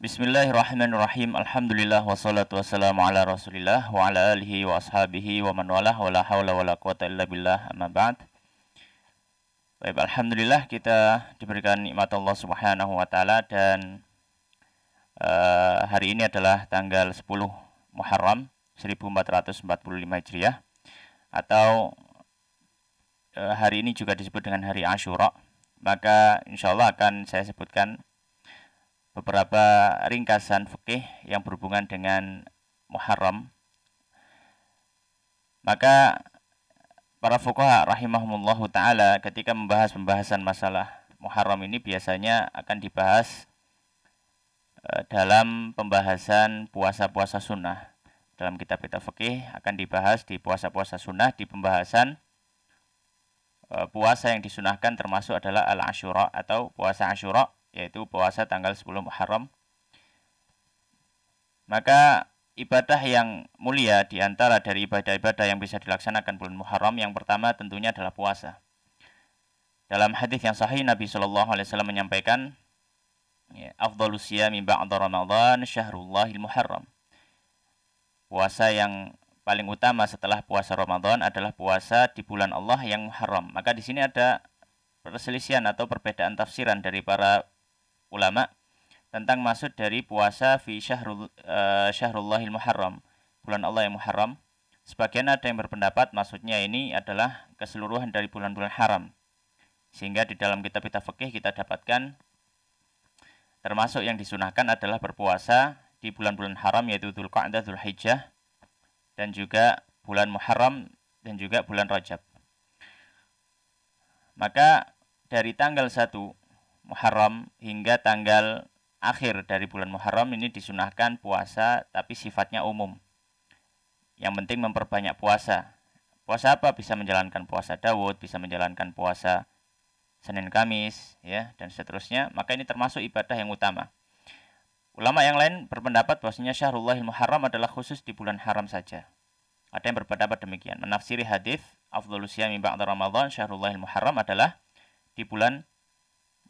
Bismillahirrahmanirrahim. Alhamdulillah wassalatu wassalamu ala Rasulillah wa ala alihi wa ashabihi wa man walah wa la haula wa la quwata illa billah amma ba'd. Baik, alhamdulillah kita diberikan nikmat Allah Subhanahu wa taala dan uh, hari ini adalah tanggal 10 Muharram 1445 Hijriah atau uh, hari ini juga disebut dengan hari Asyura. Maka insyaallah akan saya sebutkan beberapa ringkasan fikih yang berhubungan dengan Muharram maka para fuqaha rahimahumullahu taala ketika membahas pembahasan masalah Muharram ini biasanya akan dibahas e, dalam pembahasan puasa-puasa sunnah dalam kitab-kitab fikih akan dibahas di puasa-puasa sunnah di pembahasan e, puasa yang disunahkan termasuk adalah al-asyura atau puasa asyura yaitu puasa tanggal 10 Muharram. Maka ibadah yang mulia di antara dari ibadah-ibadah yang bisa dilaksanakan bulan Muharram yang pertama tentunya adalah puasa. Dalam hadis yang sahih Nabi Shallallahu alaihi wasallam menyampaikan ya, afdhalus siyami ba'da Ramadan syahrullahil Muharram. Puasa yang paling utama setelah puasa Ramadan adalah puasa di bulan Allah yang Muharram. Maka di sini ada perselisihan atau perbedaan tafsiran dari para ulama tentang maksud dari puasa fi syahrul, uh, eh, syahrullahil muharram, bulan Allah yang muharram. Sebagian ada yang berpendapat maksudnya ini adalah keseluruhan dari bulan-bulan haram. Sehingga di dalam kitab-kitab fikih kita dapatkan termasuk yang disunahkan adalah berpuasa di bulan-bulan haram yaitu Dzulqa'dah, Dzulhijjah dan juga bulan Muharram dan juga bulan Rajab. Maka dari tanggal 1 Muharram hingga tanggal akhir dari bulan Muharram ini disunahkan puasa tapi sifatnya umum. Yang penting memperbanyak puasa. Puasa apa? Bisa menjalankan puasa Dawud, bisa menjalankan puasa Senin Kamis, ya, dan seterusnya. Maka ini termasuk ibadah yang utama. Ulama yang lain berpendapat bahwasanya Syahrullah Muharram adalah khusus di bulan haram saja. Ada yang berpendapat demikian. Menafsiri hadis afdhalus syiyami ba'da Ramadan Syahrullah Muharram adalah di bulan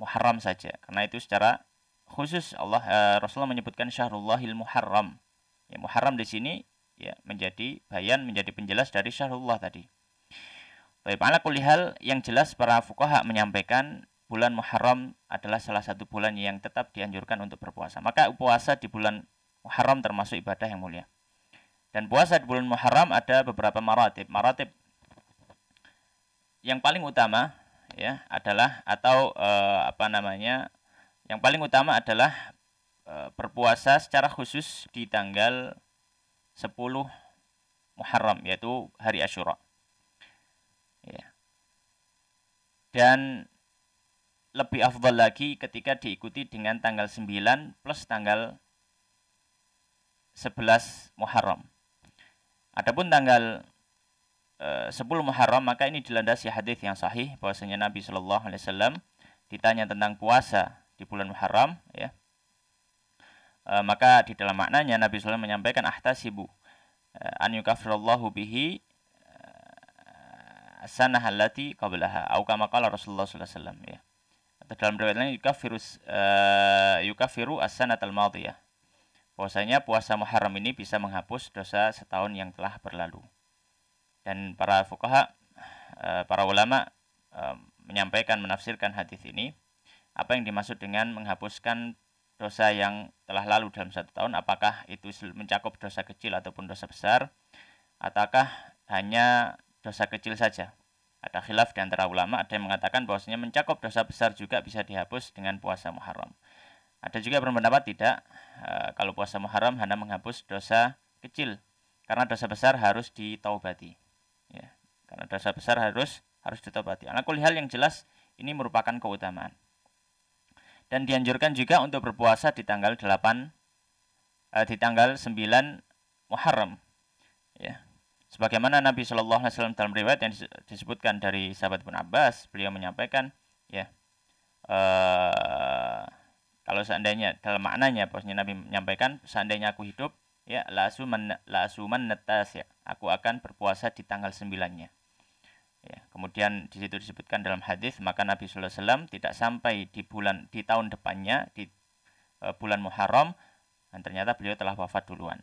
Muharram saja. Karena itu secara khusus Allah eh, Rasulullah menyebutkan Syahrullahil Muharram. Ya, Muharram di sini ya menjadi bayan menjadi penjelas dari Syahrullah tadi. Baik, ala kulihal yang jelas para fukaha menyampaikan bulan Muharram adalah salah satu bulan yang tetap dianjurkan untuk berpuasa. Maka puasa di bulan Muharram termasuk ibadah yang mulia. Dan puasa di bulan Muharram ada beberapa maratib. Maratib yang paling utama ya adalah atau e, apa namanya yang paling utama adalah e, berpuasa secara khusus di tanggal 10 Muharram yaitu hari Ashura. Ya. Dan lebih afdal lagi ketika diikuti dengan tanggal 9 plus tanggal 11 Muharram. Adapun tanggal 10 eh, Muharram maka ini dilandasi hadis yang sahih bahwasanya Nabi Shallallahu alaihi wasallam ditanya tentang puasa di bulan Muharram ya. E, maka di dalam maknanya Nabi SAW menyampaikan ahtasibu e, an yukafirallahu bihi sanah allati qablaha au kama qala Rasulullah Shallallahu alaihi wasallam ya. Atau dalam riwayat lain yukafirus e, yukafiru as-sanatal madiyah. Bahwasanya puasa Muharram ini bisa menghapus dosa setahun yang telah berlalu dan para fukaha eh, para ulama eh, menyampaikan menafsirkan hadis ini apa yang dimaksud dengan menghapuskan dosa yang telah lalu dalam satu tahun apakah itu mencakup dosa kecil ataupun dosa besar ataukah hanya dosa kecil saja ada khilaf di antara ulama ada yang mengatakan bahwasanya mencakup dosa besar juga bisa dihapus dengan puasa Muharram ada juga berpendapat tidak eh, kalau puasa Muharram hanya menghapus dosa kecil karena dosa besar harus ditaubati karena dosa besar harus harus ditobati. Anak kulihal yang jelas ini merupakan keutamaan. Dan dianjurkan juga untuk berpuasa di tanggal 8 eh, di tanggal 9 Muharram. Ya. Sebagaimana Nabi Shallallahu alaihi wasallam dalam riwayat yang disebutkan dari sahabat Munabas Abbas, beliau menyampaikan, ya. Eh, kalau seandainya dalam maknanya bosnya Nabi menyampaikan seandainya aku hidup ya men, lasu netas ya aku akan berpuasa di tanggal 9-nya Kemudian di situ disebutkan dalam hadis maka Nabi Sallallahu Alaihi Wasallam tidak sampai di bulan di tahun depannya di e, bulan Muharram dan ternyata beliau telah wafat duluan.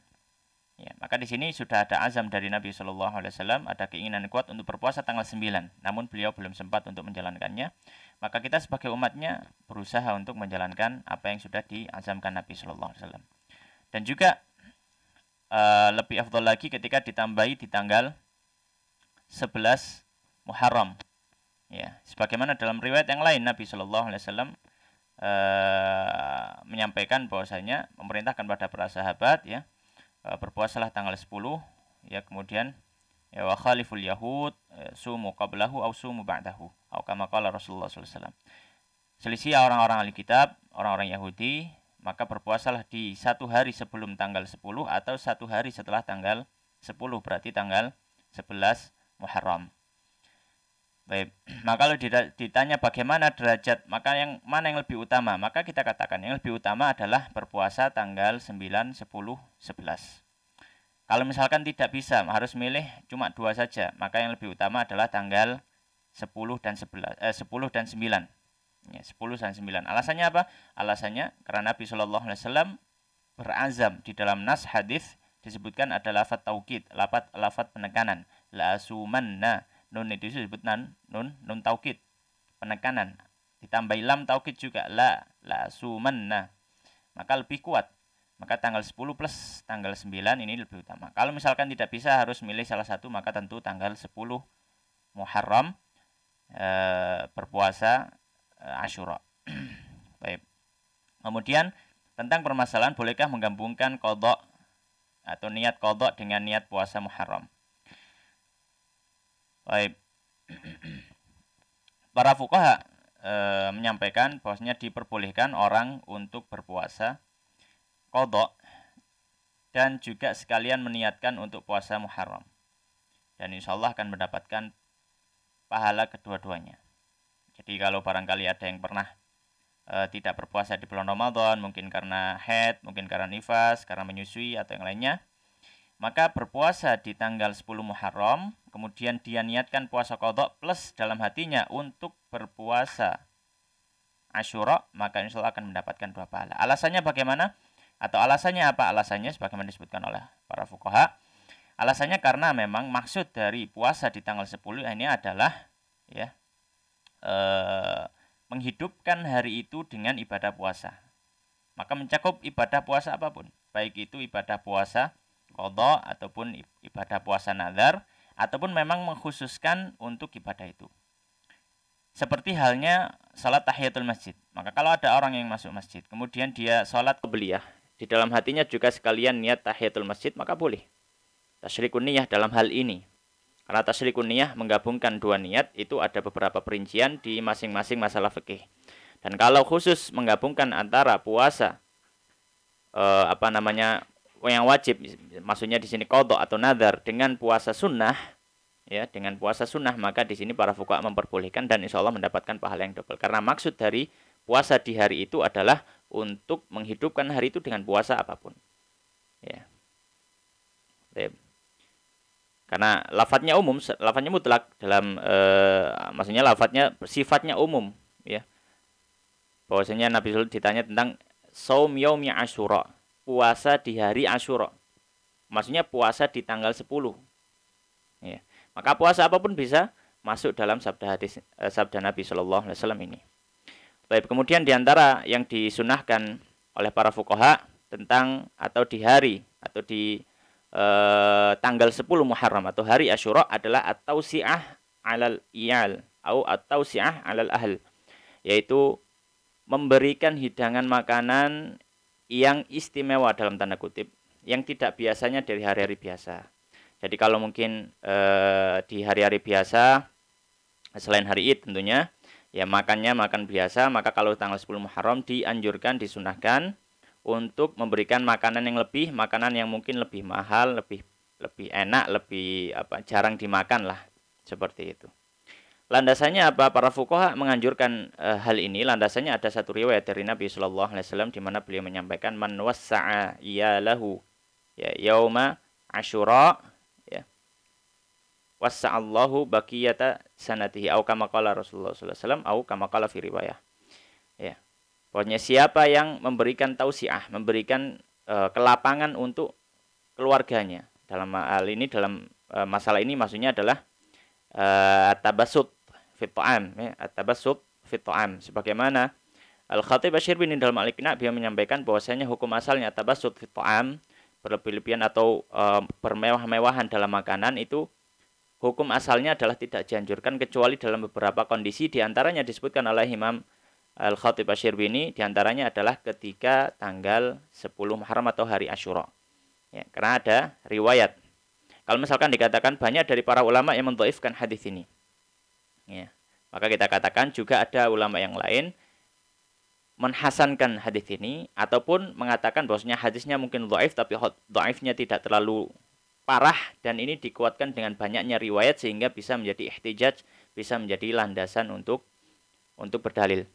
Ya, maka di sini sudah ada azam dari Nabi Shallallahu Alaihi Wasallam, ada keinginan kuat untuk berpuasa tanggal 9, namun beliau belum sempat untuk menjalankannya. Maka kita sebagai umatnya berusaha untuk menjalankan apa yang sudah diazamkan Nabi Shallallahu Alaihi Wasallam. Dan juga e, lebih afdol lagi ketika ditambahi di tanggal 11 Muharram. Ya, sebagaimana dalam riwayat yang lain Nabi Shallallahu Alaihi Wasallam eh, menyampaikan bahwasanya memerintahkan pada para sahabat ya e, berpuasalah tanggal 10 ya kemudian ya wa khaliful yahud eh, sumu qablahu au sumu ba'dahu au kama qala Rasulullah sallallahu alaihi wasallam. Selisih orang-orang ahli kitab, orang-orang Yahudi, maka berpuasalah di satu hari sebelum tanggal 10 atau satu hari setelah tanggal 10 berarti tanggal 11 Muharram. Baik, maka nah, kalau ditanya bagaimana derajat, maka yang mana yang lebih utama? Maka kita katakan yang lebih utama adalah berpuasa tanggal 9, 10, 11. Kalau misalkan tidak bisa, harus milih cuma dua saja, maka yang lebih utama adalah tanggal 10 dan 11 eh, 10 dan 9. Ya, 10 dan 9. Alasannya apa? Alasannya karena Nabi Shallallahu alaihi wasallam berazam di dalam nas hadis disebutkan adalah lafaz taukid, lafaz penekanan, la asumanna Nun itu disebut nan, nun, nun taukid. Penekanan. Ditambah lam taukid juga. La, la nah Maka lebih kuat. Maka tanggal 10 plus tanggal 9 ini lebih utama. Kalau misalkan tidak bisa harus milih salah satu, maka tentu tanggal 10 Muharram e, berpuasa e, eh, Ashura. Baik. Kemudian tentang permasalahan bolehkah menggabungkan kodok atau niat kodok dengan niat puasa Muharram. Baik. Para fukaha e, menyampaikan bahwasanya diperbolehkan orang untuk berpuasa kodok dan juga sekalian meniatkan untuk puasa Muharram. Dan insya Allah akan mendapatkan pahala kedua-duanya. Jadi kalau barangkali ada yang pernah e, tidak berpuasa di bulan Ramadan, mungkin karena head, mungkin karena nifas, karena menyusui atau yang lainnya, maka berpuasa di tanggal 10 Muharram, kemudian dia niatkan puasa kodok plus dalam hatinya untuk berpuasa Ashura, maka insya Allah akan mendapatkan dua pahala. Alasannya bagaimana? Atau alasannya apa? Alasannya sebagaimana disebutkan oleh para fukoha. Alasannya karena memang maksud dari puasa di tanggal 10 ini adalah ya eh, menghidupkan hari itu dengan ibadah puasa. Maka mencakup ibadah puasa apapun, baik itu ibadah puasa kodok ataupun ibadah puasa nazar ataupun memang mengkhususkan untuk ibadah itu. Seperti halnya salat tahiyatul masjid. Maka kalau ada orang yang masuk masjid, kemudian dia sholat kebeliyah, di dalam hatinya juga sekalian niat tahiyatul masjid, maka boleh. Tasyrikun niyah dalam hal ini. Karena tasyrikun niyah menggabungkan dua niat, itu ada beberapa perincian di masing-masing masalah fikih. Dan kalau khusus menggabungkan antara puasa, eh, apa namanya yang wajib maksudnya di sini kodok atau nazar dengan puasa sunnah ya dengan puasa sunnah maka di sini para fuqaha memperbolehkan dan insya Allah mendapatkan pahala yang double karena maksud dari puasa di hari itu adalah untuk menghidupkan hari itu dengan puasa apapun ya karena lafadznya umum lafadznya mutlak dalam e, maksudnya lafadznya sifatnya umum ya bahwasanya Nabi Sul ditanya tentang saum yaumi asyura puasa di hari Asyura. Maksudnya puasa di tanggal 10. Ya. Maka puasa apapun bisa masuk dalam sabda hadis eh, sabda Nabi Shallallahu alaihi wasallam ini. Baik, kemudian di antara yang disunahkan oleh para fuqaha tentang atau di hari atau di eh, tanggal 10 Muharram atau hari Asyura adalah atau siyah alal iyal atau atau siyah alal ahl yaitu memberikan hidangan makanan yang istimewa dalam tanda kutip yang tidak biasanya dari hari-hari biasa. Jadi kalau mungkin e, di hari-hari biasa selain hari Id tentunya ya makannya makan biasa, maka kalau tanggal 10 Muharram dianjurkan disunahkan untuk memberikan makanan yang lebih, makanan yang mungkin lebih mahal, lebih lebih enak, lebih apa jarang dimakan lah seperti itu. Landasannya apa? Para fukoha menganjurkan e, hal ini. Landasannya ada satu riwayat dari Nabi Shallallahu Alaihi Wasallam di mana beliau menyampaikan man wasa'a lahu ya yauma ashura ya Allahu bakiyata sanatihi au kama Rasulullah sallallahu alaihi wasallam au kama Ya. Pokoknya siapa yang memberikan tausiah, memberikan e, kelapangan untuk keluarganya. Dalam hal ini dalam e, masalah ini maksudnya adalah e, tabasut fit ya, at-tabassub fit sebagaimana Al-Khatib Asyir bin Indal Malik Nabi menyampaikan bahwasanya hukum asalnya at-tabassub ta'am berlebih-lebihan atau e, bermewah-mewahan dalam makanan itu hukum asalnya adalah tidak dianjurkan kecuali dalam beberapa kondisi diantaranya disebutkan oleh Imam Al-Khatib asyir ini diantaranya adalah ketika tanggal 10 Muharram atau hari Ashura Ya, karena ada riwayat. Kalau misalkan dikatakan banyak dari para ulama yang mentoifkan hadis ini. Ya. Maka kita katakan juga ada ulama yang lain menhasankan hadis ini ataupun mengatakan bahwasanya hadisnya mungkin dhaif tapi dhaifnya tidak terlalu parah dan ini dikuatkan dengan banyaknya riwayat sehingga bisa menjadi ihtijaj, bisa menjadi landasan untuk untuk berdalil.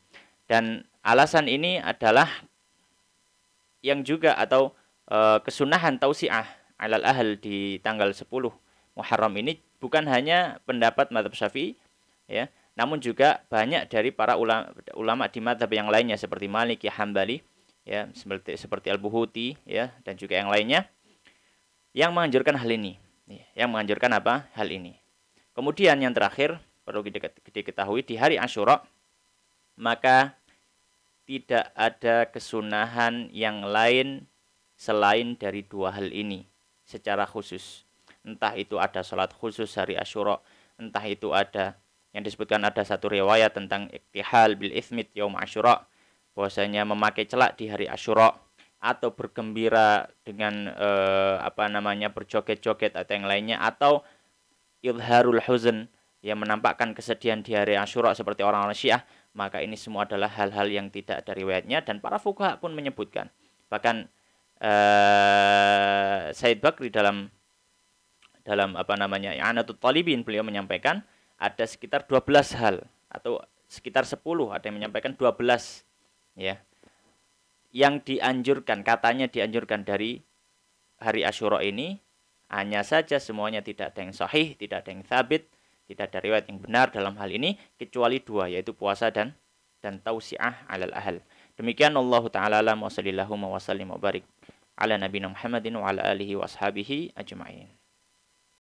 Dan alasan ini adalah yang juga atau e, kesunahan tausiah alal ahl di tanggal 10 Muharram ini bukan hanya pendapat madhab Syafi'i ya namun juga banyak dari para ulama, ulama di madhab yang lainnya seperti Maliki, ya, Hambali, ya seperti seperti Al Buhuti, ya dan juga yang lainnya yang menganjurkan hal ini, ya. yang menganjurkan apa hal ini. Kemudian yang terakhir perlu diketahui di hari Ashura maka tidak ada kesunahan yang lain selain dari dua hal ini secara khusus. Entah itu ada sholat khusus hari Ashura, entah itu ada yang disebutkan ada satu riwayat tentang iktihal bil ismit yaum asyura bahwasanya memakai celak di hari asyura atau bergembira dengan e, apa namanya berjoget-joget atau yang lainnya atau idharul huzn yang menampakkan kesedihan di hari asyura seperti orang-orang syiah maka ini semua adalah hal-hal yang tidak ada riwayatnya dan para fuqaha pun menyebutkan bahkan e, Said Bakri dalam dalam apa namanya anatul Talibin beliau menyampaikan ada sekitar 12 hal atau sekitar 10 ada yang menyampaikan 12 ya yang dianjurkan katanya dianjurkan dari hari Asyura ini hanya saja semuanya tidak ada yang sahih, tidak ada yang sabit, tidak ada riwayat yang benar dalam hal ini kecuali dua yaitu puasa dan dan tausiah alal ahl Demikian Allah taala alam wa sallallahu wa sallim wa barik ala nabiyina Muhammadin wa ala alihi washabihi ajma'in.